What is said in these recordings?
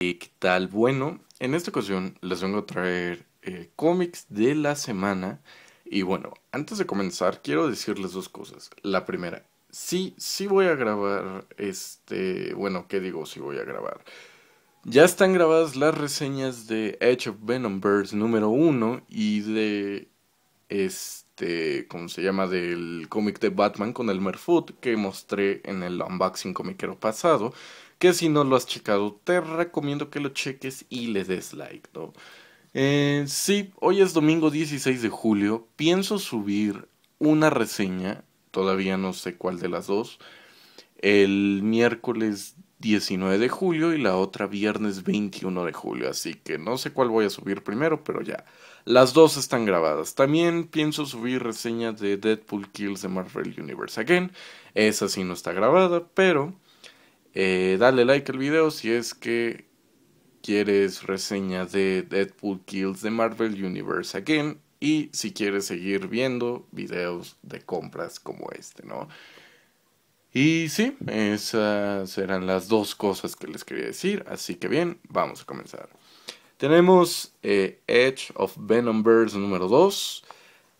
qué tal? Bueno, en esta ocasión les vengo a traer eh, cómics de la semana. Y bueno, antes de comenzar quiero decirles dos cosas. La primera, sí, sí voy a grabar este... Bueno, ¿qué digo? Sí voy a grabar. Ya están grabadas las reseñas de Edge of Venom Birds número 1 y de... Este... ¿Cómo se llama? Del cómic de Batman con el Merfoot que mostré en el unboxing comiquero pasado que si no lo has checado, te recomiendo que lo cheques y le des like, ¿no? Eh, sí, hoy es domingo 16 de julio, pienso subir una reseña, todavía no sé cuál de las dos, el miércoles 19 de julio y la otra viernes 21 de julio, así que no sé cuál voy a subir primero, pero ya, las dos están grabadas. También pienso subir reseñas de Deadpool Kills de Marvel Universe Again, esa sí no está grabada, pero eh, dale like al video si es que quieres reseñas de Deadpool Kills de Marvel Universe Again y si quieres seguir viendo videos de compras como este, ¿no? Y sí, esas eran las dos cosas que les quería decir, así que bien, vamos a comenzar. Tenemos eh, Edge of Birds número 2.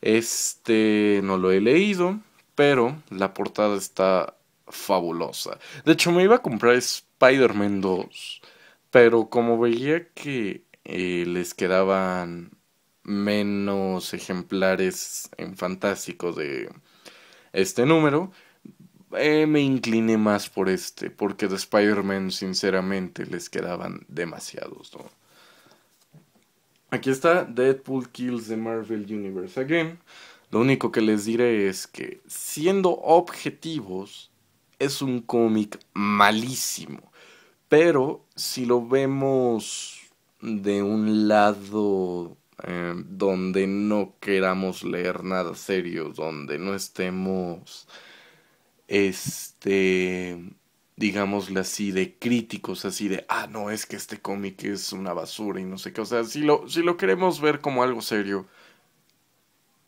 Este no lo he leído, pero la portada está fabulosa. De hecho, me iba a comprar Spider-Man 2, pero como veía que eh, les quedaban menos ejemplares en fantástico de este número, eh, me incliné más por este, porque de Spider-Man sinceramente les quedaban demasiados, Aquí está Deadpool Kills the Marvel Universe Again. Lo único que les diré es que siendo objetivos, es un cómic malísimo. Pero si lo vemos de un lado eh, donde no queramos leer nada serio, donde no estemos, este, digámosle así, de críticos, así de, ah, no, es que este cómic es una basura y no sé qué, o sea, si lo, si lo queremos ver como algo serio,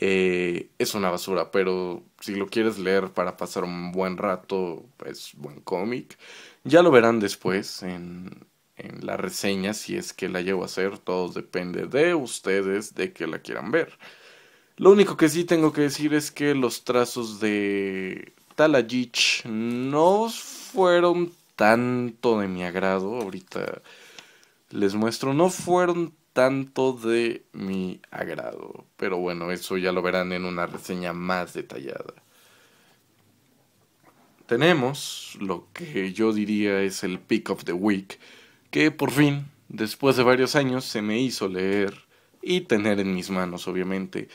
eh, es una basura, pero si lo quieres leer para pasar un buen rato, es pues, buen cómic. Ya lo verán después en, la reseña, si es que la llevo a hacer, todo depende de ustedes, de que la quieran ver. Lo único que sí tengo que decir es que los trazos de Talajich no fueron tanto de mi agrado. Ahorita les muestro, no fueron tanto de mi agrado. Pero bueno, eso ya lo verán en una reseña más detallada. Tenemos lo que yo diría es el pick of the week, que por fin, después de varios años, se me hizo leer y tener en mis manos, obviamente,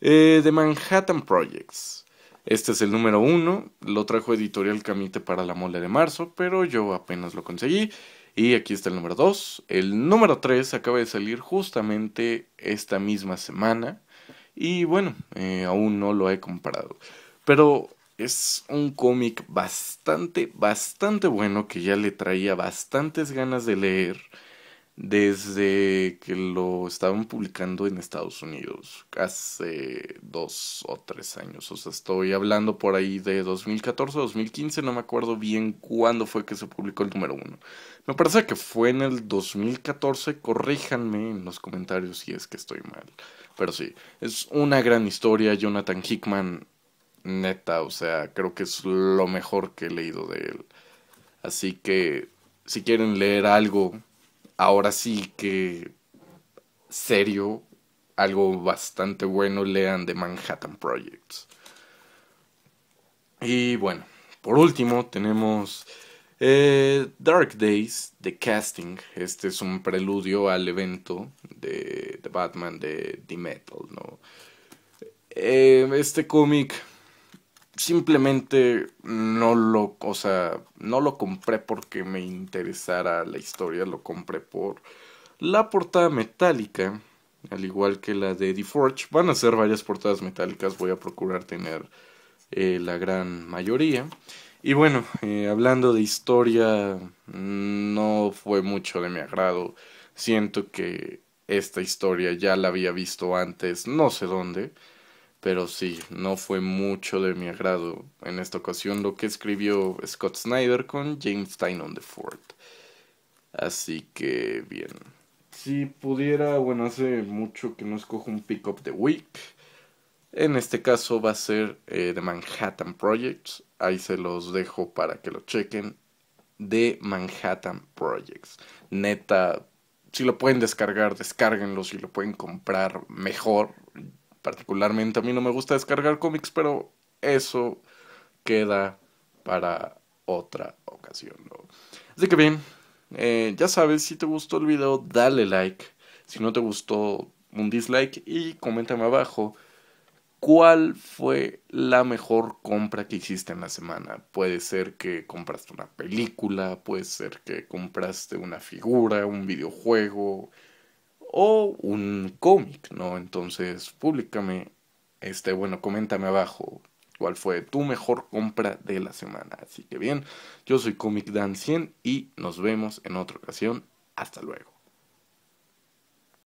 eh, The Manhattan Projects. Este es el número uno, lo trajo Editorial Camite para la mole de marzo, pero yo apenas lo conseguí. Y aquí está el número 2. El número 3 acaba de salir justamente esta misma semana. Y bueno, eh, aún no lo he comprado. Pero es un cómic bastante, bastante bueno que ya le traía bastantes ganas de leer desde que lo estaban publicando en Estados Unidos hace dos o tres años. O sea, estoy hablando por ahí de 2014, 2015, no me acuerdo bien cuándo fue que se publicó el número uno. Me parece que fue en el 2014, corríjanme en los comentarios si es que estoy mal. Pero sí, es una gran historia, Jonathan Hickman, neta, o sea, creo que es lo mejor que he leído de él. Así que, si quieren leer algo ahora sí que serio, algo bastante bueno, lean de Manhattan Projects. Y bueno, por último tenemos eh, Dark Days, The Casting. Este es un preludio al evento de, The Batman de The Metal, ¿no? Eh, este cómic simplemente no lo, o sea, no lo compré porque me interesara la historia, lo compré por la portada metálica, al igual que la de The Forge. Van a ser varias portadas metálicas, voy a procurar tener eh, la gran mayoría. Y bueno, eh, hablando de historia, no fue mucho de mi agrado. Siento que esta historia ya la había visto antes, no sé dónde pero sí, no fue mucho de mi agrado en esta ocasión lo que escribió Scott Snyder con James on the IV. Así que bien. Si pudiera, bueno, hace mucho que no escojo un pick of the week. En este caso va a ser de eh, The Manhattan Projects. Ahí se los dejo para que lo chequen. The Manhattan Projects. Neta, si lo pueden descargar, descárguenlo. Si lo pueden comprar, mejor particularmente a mí no me gusta descargar cómics, pero eso queda para otra ocasión. Así que bien, eh, ya sabes, si te gustó el video, dale like. Si no te gustó, un dislike y coméntame abajo cuál fue la mejor compra que hiciste en la semana. Puede ser que compraste una película, puede ser que compraste una figura, un videojuego, o un cómic, ¿no? Entonces, públicame, este, bueno, coméntame abajo cuál fue tu mejor compra de la semana. Así que bien, yo soy Comic Dan 100 y nos vemos en otra ocasión. Hasta luego.